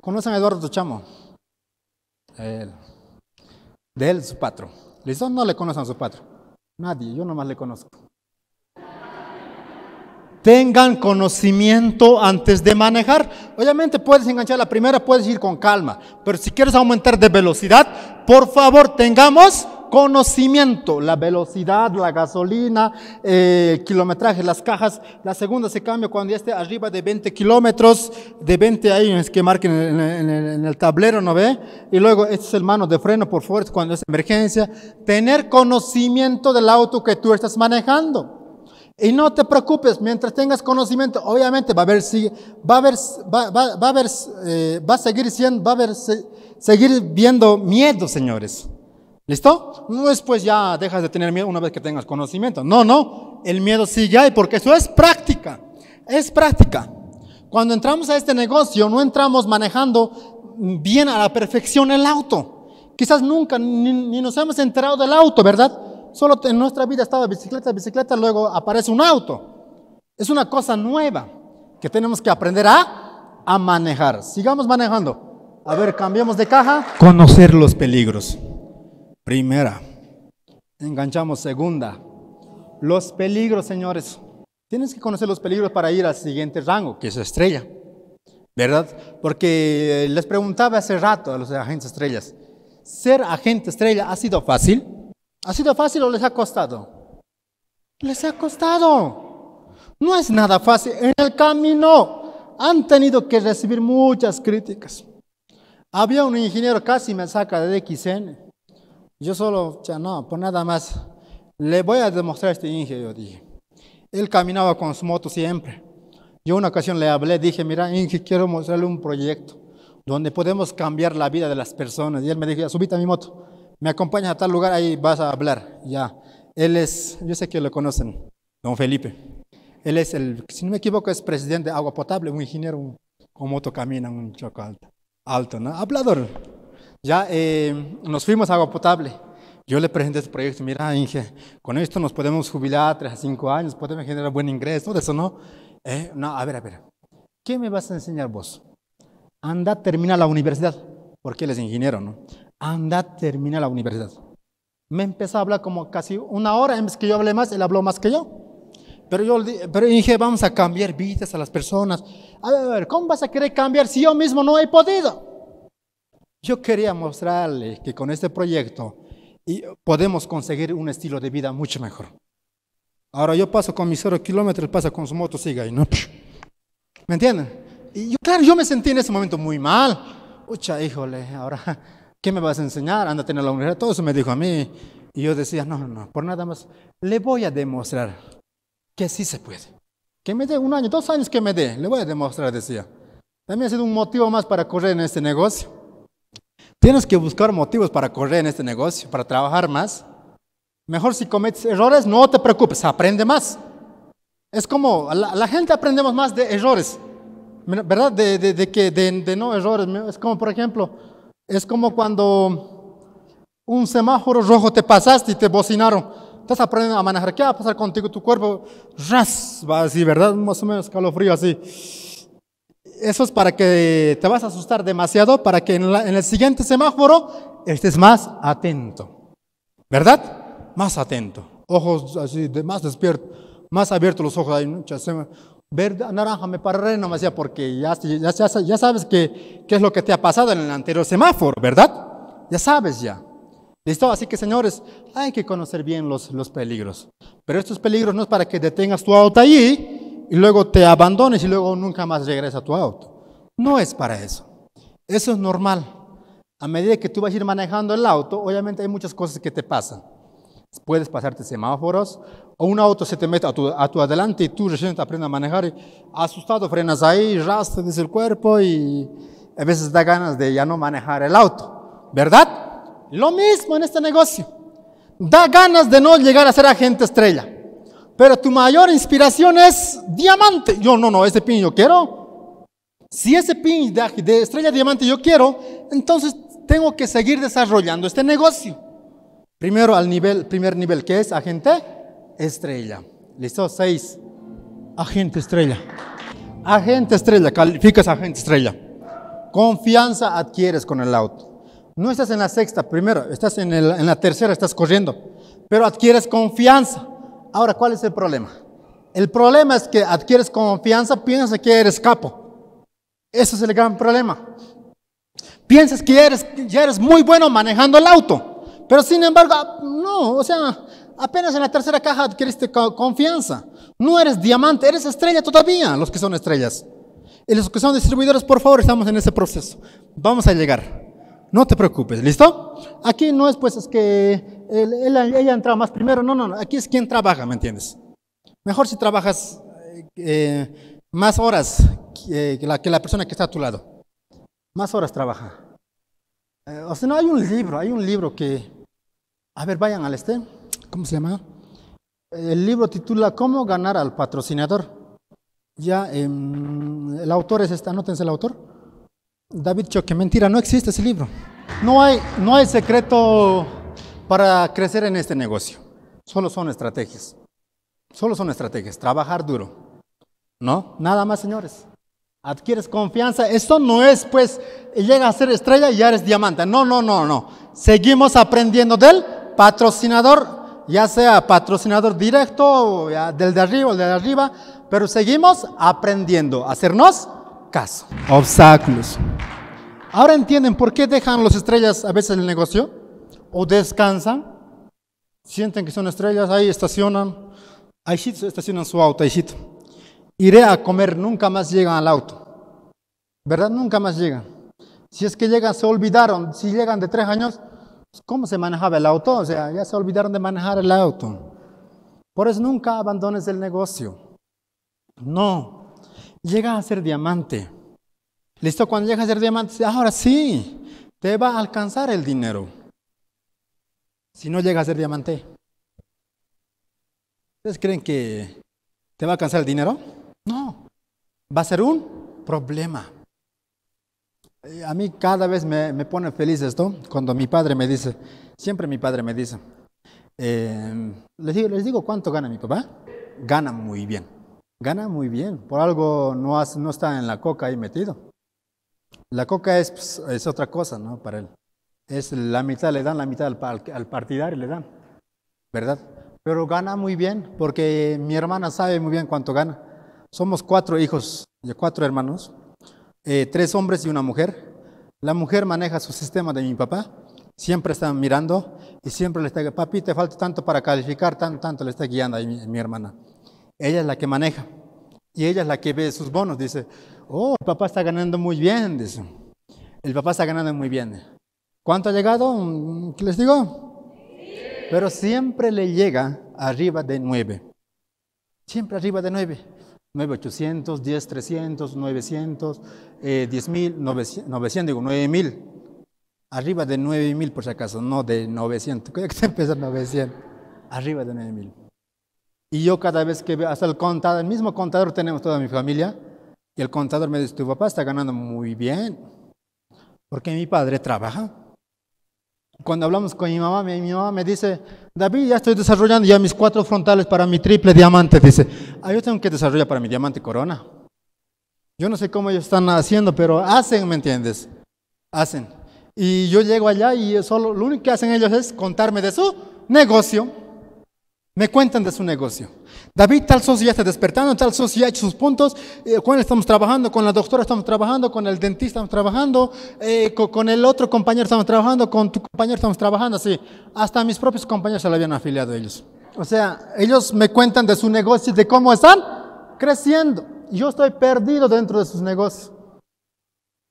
¿Conocen a Eduardo Chamo? Él. De él, su patro. ¿Listo? No le conocen a su patro. Nadie, yo nomás le conozco. Tengan conocimiento antes de manejar. Obviamente puedes enganchar la primera, puedes ir con calma. Pero si quieres aumentar de velocidad, por favor, tengamos conocimiento, la velocidad, la gasolina, eh, el kilometraje, las cajas. La segunda se cambia cuando ya esté arriba de 20 kilómetros, de 20 ahí es que marquen en, el tablero, ¿no ve? Y luego este es el mano de freno, por favor, cuando es emergencia. Tener conocimiento del auto que tú estás manejando. Y no te preocupes, mientras tengas conocimiento, obviamente va a haber, va a haber, va, a haber, eh, va a seguir siendo, va a haber, seguir viendo miedo, señores. ¿Listo? No es pues ya dejas de tener miedo una vez que tengas conocimiento. No, no, el miedo sigue ahí porque eso es práctica. Es práctica. Cuando entramos a este negocio no entramos manejando bien a la perfección el auto. Quizás nunca ni, nos hemos enterado del auto, ¿verdad? Solo en nuestra vida estaba bicicleta, bicicleta, luego aparece un auto. Es una cosa nueva que tenemos que aprender a, a manejar. Sigamos manejando. A ver, cambiamos de caja. Conocer los peligros. Primera. Enganchamos segunda. Los peligros, señores. Tienes que conocer los peligros para ir al siguiente rango, que es estrella. ¿Verdad? Porque les preguntaba hace rato a los agentes estrellas, ¿ser agente estrella ha sido fácil? ¿Ha sido fácil o les ha costado? Les ha costado. No es nada fácil. En el camino han tenido que recibir muchas críticas. Había un ingeniero, casi me saca de XN, yo solo, ya no, por nada más. Le voy a demostrar a este ingeniero, dije. Él caminaba con su moto siempre. Yo una ocasión le hablé, dije, mira, ingeniero, quiero mostrarle un proyecto donde podemos cambiar la vida de las personas. Y él me dijo, ya, subite a mi moto, me acompaña a tal lugar, ahí vas a hablar. Ya, él es, yo sé que lo conocen, don Felipe. Él es el, si no me equivoco, es presidente de Agua Potable, un ingeniero, con moto camina, un choco alto, alto, ¿no? Hablador. Ya eh, nos fuimos a agua potable. Yo le presenté este proyecto, mira, Inge, con esto nos podemos jubilar tres a cinco años, podemos generar buen ingreso, de eso, ¿no? Eh, no, a ver, a ver, ¿qué me vas a enseñar vos? Anda, termina la universidad, porque él es ingeniero, ¿no? Anda, termina la universidad. Me empezó a hablar como casi una hora, en vez que yo hablé más, él habló más que yo. Pero yo pero dije, vamos a cambiar vidas a las personas. A ver, a ver, ¿cómo vas a querer cambiar si yo mismo no he podido? Yo quería mostrarle que con este proyecto podemos conseguir un estilo de vida mucho mejor. Ahora yo paso con mis cero kilómetros, pasa con su moto, siga ahí, ¿no? ¿Me entienden? Y yo, claro, yo me sentí en ese momento muy mal. Ucha, híjole, ahora, ¿qué me vas a enseñar? Anda a tener la unidad. Todo eso me dijo a mí. Y yo decía, no, no, no, por nada más. Le voy a demostrar que sí se puede. Que me dé un año, dos años que me dé. Le voy a demostrar, decía. También ha sido un motivo más para correr en este negocio. Tienes que buscar motivos para correr en este negocio, para trabajar más. Mejor si cometes errores, no te preocupes, aprende más. Es como la, gente aprendemos más de errores, ¿verdad? De, que de, no errores. Es como, por ejemplo, es como cuando un semáforo rojo te pasaste y te bocinaron. Estás aprendiendo a manejar. ¿Qué va a pasar contigo? Tu cuerpo, ras, va así, ¿verdad? Más o menos calofrío así. Eso es para que te vas a asustar demasiado, para que en, el siguiente semáforo estés más atento. ¿Verdad? Más atento. Ojos así, de, más despierto, más abiertos los ojos. Hay muchas, naranja me pararé nomás ya porque ya, ya, ya, sabes qué es lo que te ha pasado en el anterior semáforo, ¿verdad? Ya sabes ya. ¿Listo? Así que señores, hay que conocer bien los, los peligros. Pero estos peligros no es para que detengas tu auto allí y luego te abandones y luego nunca más regresas a tu auto. No es para eso. Eso es normal. A medida que tú vas a ir manejando el auto, obviamente hay muchas cosas que te pasan. Puedes pasarte semáforos o un auto se te mete a tu, adelante y tú recién te aprendes a manejar y asustado frenas ahí, rastres el cuerpo y a veces da ganas de ya no manejar el auto. ¿Verdad? Lo mismo en este negocio. Da ganas de no llegar a ser agente estrella. Pero tu mayor inspiración es diamante. Yo no, no, ese pin yo quiero. Si ese pin de, estrella diamante yo quiero, entonces tengo que seguir desarrollando este negocio. Primero al nivel, primer nivel que es agente estrella. Listo, seis. Agente estrella. Agente estrella, calificas agente estrella. Confianza adquieres con el auto. No estás en la sexta, primero, estás en, en la tercera, estás corriendo, pero adquieres confianza. Ahora, ¿cuál es el problema? El problema es que adquieres confianza, piensas que eres capo. Ese es el gran problema. Piensas que ya eres, eres muy bueno manejando el auto, pero sin embargo, ah, no, o sea, apenas en la tercera caja adquiriste confianza. No eres diamante, eres estrella todavía, los que son estrellas. Y los que son distribuidores, por favor, estamos en ese proceso. Vamos a llegar. No te preocupes, ¿listo? Aquí no es pues es que ella entraba más primero. No, no, aquí es quien trabaja, ¿me entiendes? Mejor si trabajas eh, más horas que, la, que, la, persona que está a tu lado. Más horas trabaja. Eh, o sea, no, hay un libro, hay un libro que... A ver, vayan al este. ¿Cómo se llama? El libro titula ¿Cómo ganar al patrocinador? Ya, em, el autor es este, anótense el autor. David Choque, mentira, no existe ese libro. No hay, no hay secreto para crecer en este negocio. Solo son estrategias. Solo son estrategias. Trabajar duro. ¿No? Nada más, señores. Adquieres confianza. Esto no es, pues, llega a ser estrella y ya eres diamante. No, no, no, no. Seguimos aprendiendo del patrocinador, ya sea patrocinador directo, del de arriba o del de arriba, pero seguimos aprendiendo. Hacernos caso. Obstáculos. Ahora entienden por qué dejan los estrellas a veces el negocio o descansan, sienten que son estrellas, ahí estacionan, ahí estacionan su auto, ahí Iré a comer, nunca más llegan al auto. ¿Verdad? Nunca más llegan. Si es que llegan, se olvidaron. Si llegan de tres años, pues, ¿cómo se manejaba el auto? O sea, ya se olvidaron de manejar el auto. Por eso nunca abandones el negocio. No. Llega a ser diamante. Listo, cuando llega a ser diamante, ahora sí, te va a alcanzar el dinero si no llega a ser diamante? ¿Ustedes creen que te va a alcanzar el dinero? No, va a ser un problema. Eh, a mí cada vez me, pone feliz esto cuando mi padre me dice, siempre mi padre me dice, em, les, digo, digo cuánto gana mi papá, gana muy bien, gana muy bien, por algo no, está en la coca ahí metido. La coca es, pues, es otra cosa, ¿no? Para él. Es la mitad, le dan la mitad al, al partidario, le dan, ¿verdad? Pero gana muy bien, porque mi hermana sabe muy bien cuánto gana. Somos cuatro hijos, cuatro hermanos, eh, tres hombres y una mujer. La mujer maneja su sistema de mi papá, siempre está mirando y siempre le está, papi, te falta tanto para calificar, tanto, tanto le está guiando a mi, hermana. Ella es la que maneja y ella es la que ve sus bonos. Dice, oh, el papá está ganando muy bien, dice. El papá está ganando muy bien. ¿Cuánto ha llegado? ¿Qué les digo? Pero siempre le llega arriba de 9. Siempre arriba de 9. 9800, 10, 300, 900, eh, 10.000, 900, digo 9000. Arriba de 9000 por si acaso, no de 900. Cuidado que se 900. Arriba de 9000. Y yo cada vez que veo, hasta el contador, el mismo contador tenemos toda mi familia, y el contador me dice, tu papá está ganando muy bien, porque mi padre trabaja cuando hablamos con mi mamá, mi, mamá me dice, David, ya estoy desarrollando ya mis cuatro frontales para mi triple diamante. Dice, ah, yo tengo que desarrollar para mi diamante corona. Yo no sé cómo ellos están haciendo, pero hacen, ¿me entiendes? Hacen. Y yo llego allá y solo lo único que hacen ellos es contarme de su negocio. Me cuentan de su negocio. David, tal socio ya está despertando, tal socio ya ha hecho sus puntos. Eh, con estamos trabajando? Con la doctora estamos trabajando, con el dentista estamos trabajando, eh, con, el otro compañero estamos trabajando, con tu compañero estamos trabajando, así. Hasta mis propios compañeros se lo habían afiliado a ellos. O sea, ellos me cuentan de su negocio, de cómo están creciendo. Yo estoy perdido dentro de sus negocios.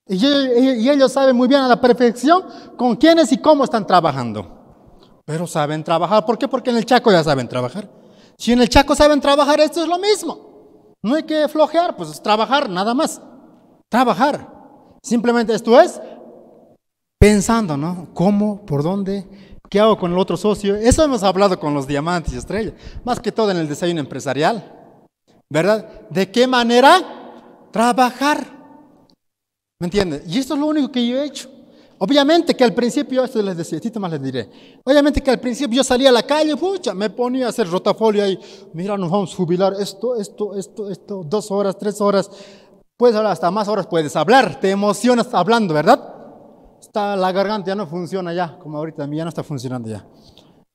Y, y ellos saben muy bien a la perfección con quiénes y cómo están trabajando pero saben trabajar. ¿Por qué? Porque en el Chaco ya saben trabajar. Si en el Chaco saben trabajar, esto es lo mismo. No hay que flojear, pues es trabajar, nada más. Trabajar. Simplemente esto es pensando, ¿no? ¿Cómo? ¿Por dónde? ¿Qué hago con el otro socio? Eso hemos hablado con los diamantes y estrellas, más que todo en el diseño empresarial, ¿verdad? ¿De qué manera trabajar? ¿Me entiendes? Y esto es lo único que yo he hecho. Obviamente que al principio, esto les decía, esto más les diré. Obviamente que al principio yo salía a la calle, pucha, me ponía a hacer rotafolio ahí. Mira, nos vamos a jubilar esto, esto, esto, esto, dos horas, tres horas. Puedes hablar, hasta más horas puedes hablar, te emocionas hablando, ¿verdad? Está, la garganta ya no funciona ya, como ahorita a mí ya no está funcionando ya.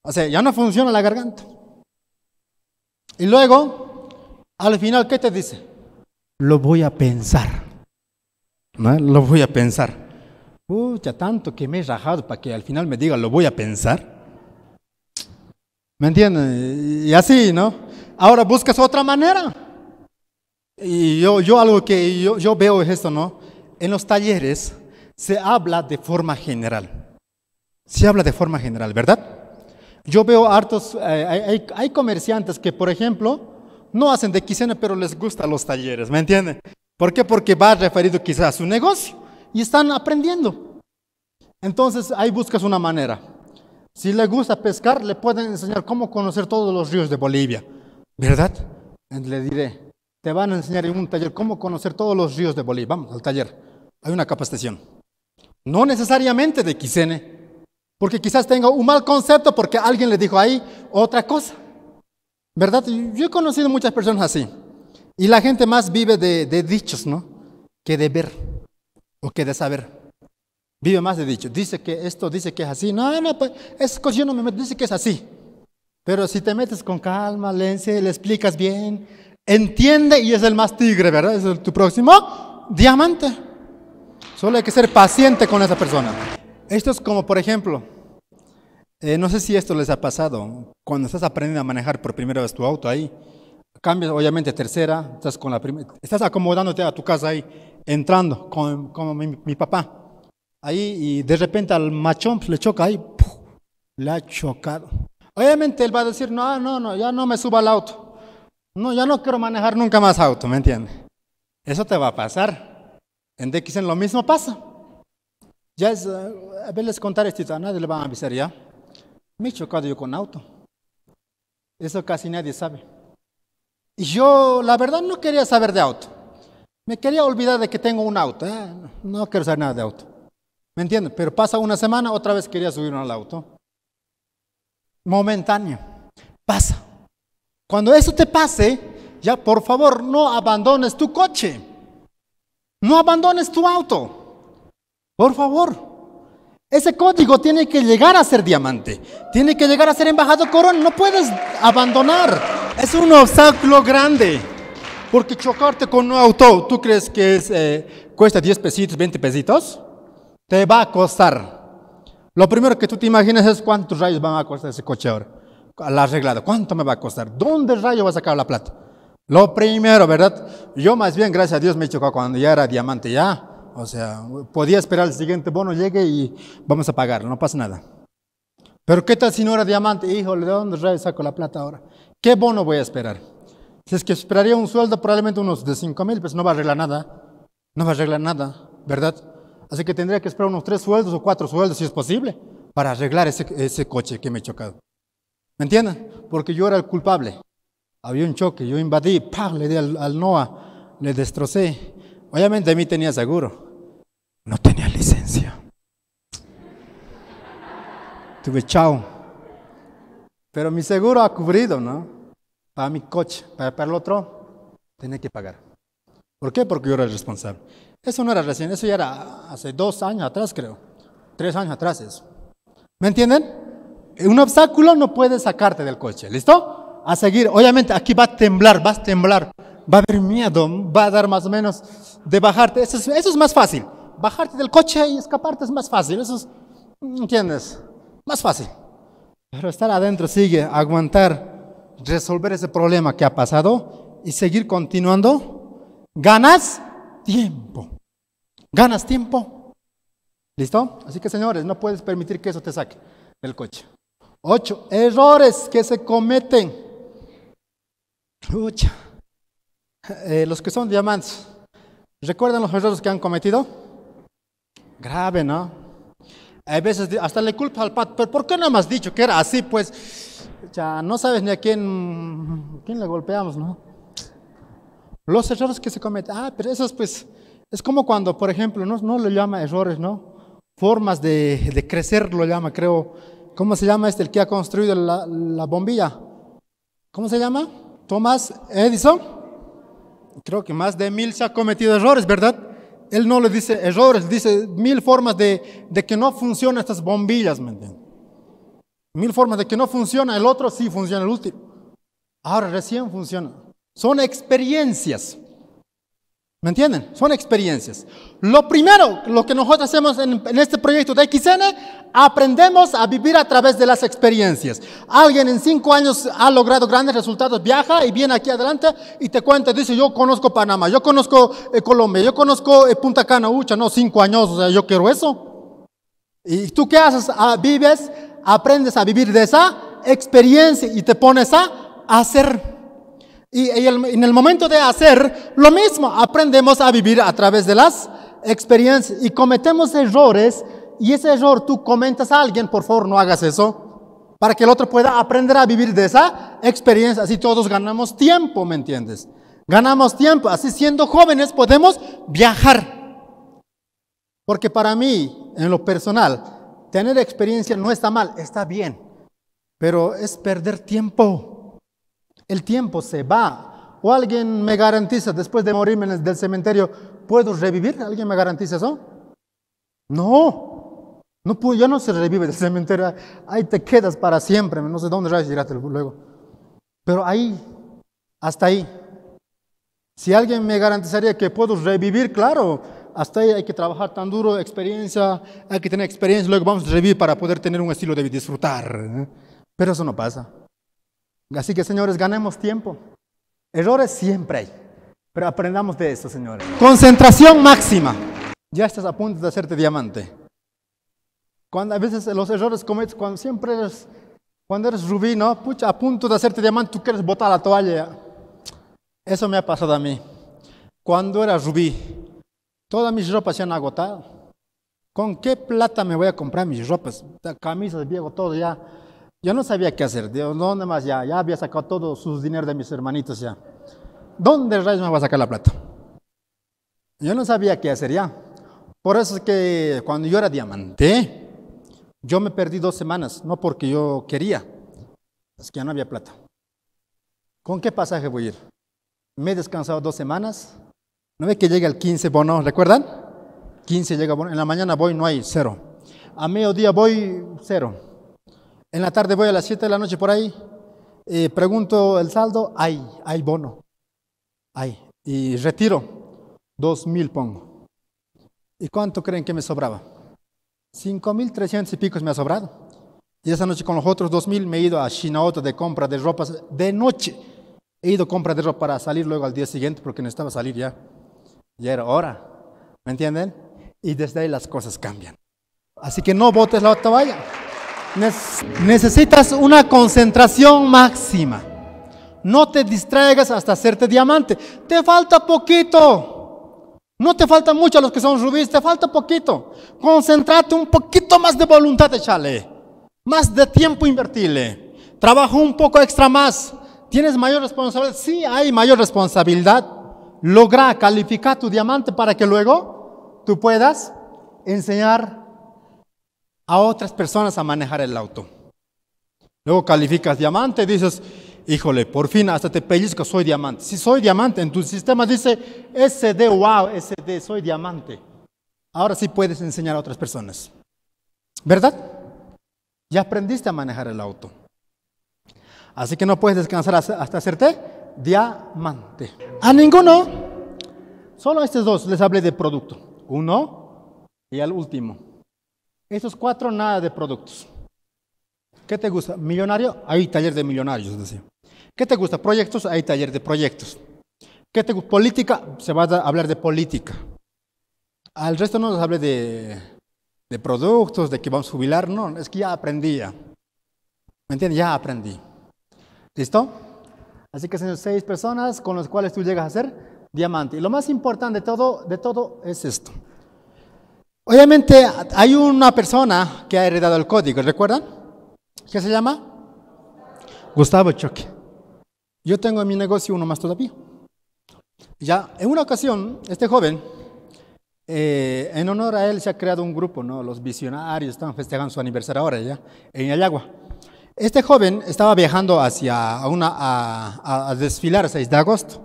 O sea, ya no funciona la garganta. Y luego, al final, ¿qué te dice? Lo voy a pensar. ¿No? Lo voy a pensar. Pucha, tanto que me he rajado para que al final me diga, lo voy a pensar. ¿Me entienden? Y así, ¿no? Ahora buscas otra manera. Y yo, yo algo que yo, veo es esto, ¿no? En los talleres se habla de forma general. Se habla de forma general, ¿verdad? Yo veo hartos, eh, hay, comerciantes que, por ejemplo, no hacen de quicena, pero les gustan los talleres, ¿me entienden? ¿Por qué? Porque va referido quizás a su negocio y están aprendiendo. Entonces ahí buscas una manera. Si le gusta pescar, le pueden enseñar cómo conocer todos los ríos de Bolivia, ¿verdad? Le diré, te van a enseñar en un taller cómo conocer todos los ríos de Bolivia. Vamos al taller, hay una capacitación. No necesariamente de Quisene, porque quizás tenga un mal concepto porque alguien le dijo ahí otra cosa. ¿Verdad? Yo he conocido muchas personas así. Y la gente más vive de, de dichos, ¿no? Que de ver o que de saber. Vive más de dicho. Dice que esto, dice que es así. No, no, pues, es cosa yo no me meto, dice que es así. Pero si te metes con calma, le, le explicas bien, entiende y es el más tigre, ¿verdad? Es tu próximo diamante. Solo hay que ser paciente con esa persona. Esto es como, por ejemplo, eh, no sé si esto les ha pasado, cuando estás aprendiendo a manejar por primera vez tu auto ahí, cambias obviamente tercera, estás, con la estás acomodándote a tu casa ahí, entrando con, mi, papá. Ahí y de repente al machón pues, le choca ahí, le ha chocado. Obviamente él va a decir, no, no, no, ya no me suba al auto. No, ya no quiero manejar nunca más auto, ¿me entiendes? Eso te va a pasar. En DXN lo mismo pasa. Ya es, a eh, verles contar esto, a nadie le va a avisar ya. Me he chocado yo con auto. Eso casi nadie sabe. Y yo, la verdad, no quería saber de auto. Me quería olvidar de que tengo un auto. ¿eh? no quiero saber nada de auto. ¿Me entiendes? Pero pasa una semana, otra vez quería subirme al auto. Momentáneo. Pasa. Cuando eso te pase, ya por favor no abandones tu coche. No abandones tu auto. Por favor. Ese código tiene que llegar a ser diamante. Tiene que llegar a ser embajador corona. No puedes abandonar. Es un obstáculo grande. Porque chocarte con un auto, ¿tú crees que es, eh, cuesta 10 pesitos, 20 pesitos? Te va a costar. Lo primero que tú te imaginas es cuántos rayos van a costar ese coche ahora. Al arreglado. ¿cuánto me va a costar? ¿Dónde rayo va a sacar la plata? Lo primero, ¿verdad? Yo más bien, gracias a Dios, me chocó cuando ya era diamante, ya. O sea, podía esperar el siguiente bono llegue y vamos a pagar, no pasa nada. Pero ¿qué tal si no era diamante? Híjole, ¿de dónde rayo saco la plata ahora? ¿Qué bono voy a esperar? Si es que esperaría un sueldo, probablemente unos de 5 mil, pues no va a arreglar nada. No va a arreglar nada, ¿verdad? Así que tendría que esperar unos tres sueldos o cuatro sueldos, si es posible, para arreglar ese, coche que me he chocado. ¿Me entienden? Porque yo era el culpable. Había un choque, yo invadí, ¡pah! le di al, al NOA, le destrocé. Obviamente a mí tenía seguro. No tenía licencia. Tuve chao. Pero mi seguro ha cubrido, ¿no? para mi coche, para, el otro, tenía que pagar. ¿Por qué? Porque yo era el responsable. Eso no era recién, eso ya era hace dos años atrás, creo. Tres años atrás eso. ¿Me entienden? Un obstáculo no puede sacarte del coche, ¿listo? A seguir, obviamente aquí va a temblar, vas a temblar, va a haber miedo, va a dar más o menos de bajarte. Eso es, más fácil. Bajarte del coche y escaparte es más fácil. Eso ¿entiendes? Más fácil. Pero estar adentro sigue, aguantar resolver ese problema que ha pasado y seguir continuando, ganas tiempo. Ganas tiempo. ¿Listo? Así que señores, no puedes permitir que eso te saque del coche. Ocho, errores que se cometen. Lucha. Eh, los que son diamantes, ¿recuerdan los errores que han cometido? Grave, ¿no? Hay veces hasta le culpa al pato, pero ¿por qué no me has dicho que era así? Pues no sabes ni a quién, le golpeamos, ¿no? Los errores que se cometen. Ah, pero esos pues, es como cuando, por ejemplo, no, no lo llama errores, ¿no? Formas de, crecer lo llama, creo. ¿Cómo se llama este, el que ha construido la, bombilla? ¿Cómo se llama? Thomas Edison. Creo que más de mil se ha cometido errores, ¿verdad? Él no le dice errores, dice mil formas de, de que no funcionan estas bombillas, ¿me entiendes? mil formas de que no funciona, el otro sí funciona, el último. Ahora recién funciona. Son experiencias. ¿Me entienden? Son experiencias. Lo primero, lo que nosotros hacemos en, este proyecto de XN, aprendemos a vivir a través de las experiencias. Alguien en cinco años ha logrado grandes resultados, viaja y viene aquí adelante y te cuenta, dice, yo conozco Panamá, yo conozco eh, Colombia, yo conozco eh, Punta Cana, Ucha, no, cinco años, o sea, yo quiero eso. ¿Y tú qué haces? Ah, vives aprendes a vivir de esa experiencia y te pones a hacer. Y, en el momento de hacer, lo mismo, aprendemos a vivir a través de las experiencias y cometemos errores y ese error tú comentas a alguien, por favor no hagas eso, para que el otro pueda aprender a vivir de esa experiencia. Así todos ganamos tiempo, ¿me entiendes? Ganamos tiempo, así siendo jóvenes podemos viajar. Porque para mí, en lo personal, tener experiencia no está mal, está bien, pero es perder tiempo. El tiempo se va. ¿O alguien me garantiza, después de morirme del cementerio, puedo revivir? ¿Alguien me garantiza eso? No, no puedo, ya no se revive del cementerio. Ahí te quedas para siempre. No sé dónde a llegar luego. Pero ahí, hasta ahí. Si alguien me garantizaría que puedo revivir, claro, hasta ahí hay que trabajar tan duro, experiencia, hay que tener experiencia, luego vamos a revivir para poder tener un estilo de disfrutar. ¿eh? Pero eso no pasa. Así que, señores, ganemos tiempo. Errores siempre hay, pero aprendamos de eso, señores. Concentración máxima. Ya estás a punto de hacerte diamante. Cuando a veces los errores cometes, cuando siempre eres, cuando eres rubí, ¿no? Pucha, a punto de hacerte diamante, tú quieres botar la toalla. Eso me ha pasado a mí. Cuando era rubí, Todas mis ropas se han agotado. ¿Con qué plata me voy a comprar mis ropas? Camisas, viejo, todo ya. Yo no sabía qué hacer. Dios, no, más ya. Ya había sacado todo sus dinero de mis hermanitos ya. ¿Dónde rayos me va a sacar la plata? Yo no sabía qué hacer ya. Por eso es que cuando yo era diamante, yo me perdí dos semanas, no porque yo quería, es que ya no había plata. ¿Con qué pasaje voy a ir? Me he descansado dos semanas, no ve que llega el 15 bono, ¿recuerdan? 15 llega bono. En la mañana voy, no hay cero. A mediodía voy, cero. En la tarde voy a las 7 de la noche por ahí. Eh, pregunto el saldo, hay, hay bono. Hay. Y retiro, mil pongo. ¿Y cuánto creen que me sobraba? 5.300 y picos me ha sobrado. Y esa noche con los otros mil me he ido a Shinaoto de compra de ropas de noche. He ido a compra de ropa para salir luego al día siguiente porque necesitaba salir ya. Ya era hora. ¿Me entienden? Y desde ahí las cosas cambian. Así que no votes la toalla. Necesitas una concentración máxima. No te distraigas hasta hacerte diamante. Te falta poquito. No te falta mucho a los que son rubíes, te falta poquito. Concentrate un poquito más de voluntad, échale. Más de tiempo invertirle. Trabajo un poco extra más. ¿Tienes mayor responsabilidad? Sí, hay mayor responsabilidad lograr calificar tu diamante para que luego tú puedas enseñar a otras personas a manejar el auto. Luego calificas diamante y dices, híjole, por fin hasta te pellizco, soy diamante. Si soy diamante, en tu sistema dice SD, wow, SD, soy diamante. Ahora sí puedes enseñar a otras personas. ¿Verdad? Ya aprendiste a manejar el auto. Así que no puedes descansar hasta hacerte diamante. A ninguno, solo a estos dos les hablé de producto. Uno y al último. Estos cuatro nada de productos. ¿Qué te gusta? Millonario, hay taller de millonarios, decía. ¿Qué te gusta? Proyectos, hay taller de proyectos. ¿Qué te gusta? Política, se va a hablar de política. Al resto no les hable de, de productos, de que vamos a jubilar, no, es que ya aprendí ¿Me entiendes? Ya aprendí. ¿Listo? Así que son seis personas con las cuales tú llegas a ser diamante. Y lo más importante de todo, de todo es esto. Obviamente hay una persona que ha heredado el código, ¿recuerdan? ¿Qué se llama? Gustavo Choque. Yo tengo en mi negocio uno más todavía. Ya, en una ocasión, este joven, eh, en honor a él se ha creado un grupo, ¿no? Los visionarios están festejando su aniversario ahora ya, en Ayagua. Este joven estaba viajando hacia una, a, desfilar desfilar 6 de agosto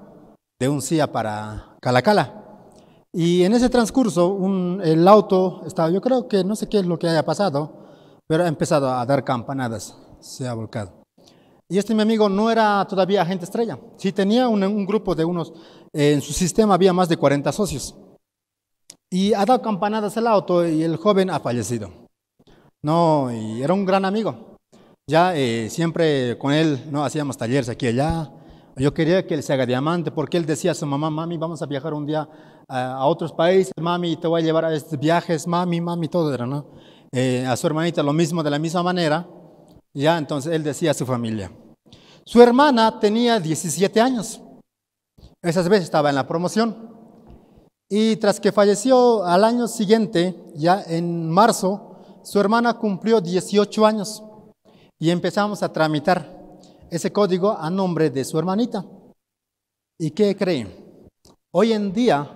de un CIA para Calacala. Y en ese transcurso, el auto estaba, yo creo que no sé qué es lo que haya pasado, pero ha empezado a dar campanadas, se ha volcado. Y este mi amigo no era todavía agente estrella. Sí tenía un, grupo de unos, en su sistema había más de 40 socios. Y ha dado campanadas el auto y el joven ha fallecido. No, y era un gran amigo. Ya eh, siempre con él no hacíamos talleres aquí y allá. Yo quería que él se haga diamante porque él decía a su mamá, mami, vamos a viajar un día a, otros países, mami, te voy a llevar a estos viajes, mami, mami, todo era, ¿no? Eh, a su hermanita lo mismo, de la misma manera. Ya entonces él decía a su familia. Su hermana tenía 17 años. Esas veces estaba en la promoción. Y tras que falleció al año siguiente, ya en marzo, su hermana cumplió 18 años y empezamos a tramitar ese código a nombre de su hermanita. ¿Y qué creen? Hoy en día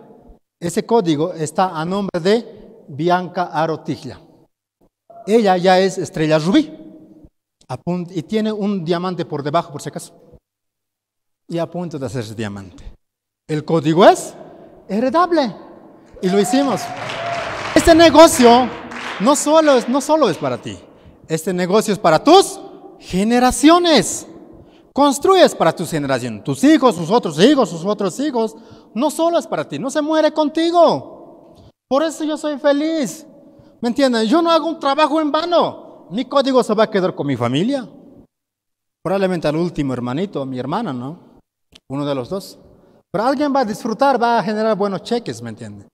ese código está a nombre de Bianca Arotiglia. Ella ya es estrella rubí y tiene un diamante por debajo por si acaso. Y a punto de hacerse diamante. El código es heredable y lo hicimos. Este negocio no solo es, no solo es para ti. Este negocio es para tus generaciones. Construyes para tus generaciones, tus hijos, sus otros hijos, sus otros hijos. No solo es para ti, no se muere contigo. Por eso yo soy feliz. ¿Me entienden? Yo no hago un trabajo en vano. Mi código se va a quedar con mi familia. Probablemente al último hermanito, mi hermana, ¿no? Uno de los dos. Pero alguien va a disfrutar, va a generar buenos cheques, ¿me entienden?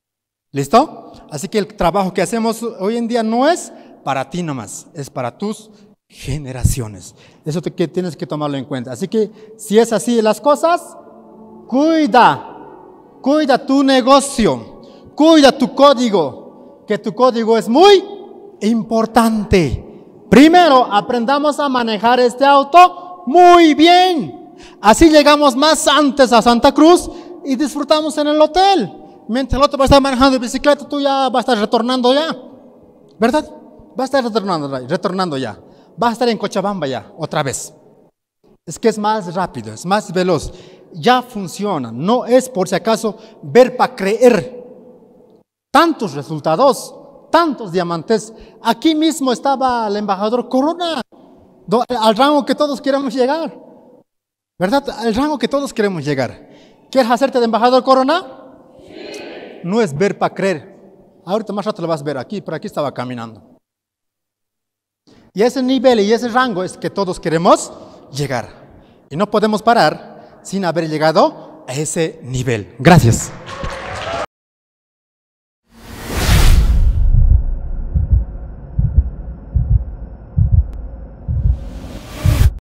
¿Listo? Así que el trabajo que hacemos hoy en día no es para ti nomás, es para tus generaciones. Eso que tienes que tomarlo en cuenta. Así que si es así las cosas, cuida, cuida tu negocio, cuida tu código, que tu código es muy importante. Primero, aprendamos a manejar este auto muy bien. Así llegamos más antes a Santa Cruz y disfrutamos en el hotel. Mientras el otro va a estar manejando bicicleta, tú ya vas a estar retornando ya. ¿Verdad? Va a estar retornando, retornando ya. Va a estar en Cochabamba ya, otra vez. Es que es más rápido, es más veloz. Ya funciona. No es por si acaso ver para creer. Tantos resultados, tantos diamantes. Aquí mismo estaba el embajador Corona, al rango que todos queremos llegar. ¿Verdad? Al rango que todos queremos llegar. ¿Quieres hacerte de embajador Corona? Sí. No es ver para creer. Ahorita más rato lo vas a ver aquí, Por aquí estaba caminando. Y ese nivel y ese rango es que todos queremos llegar. Y no podemos parar sin haber llegado a ese nivel. Gracias.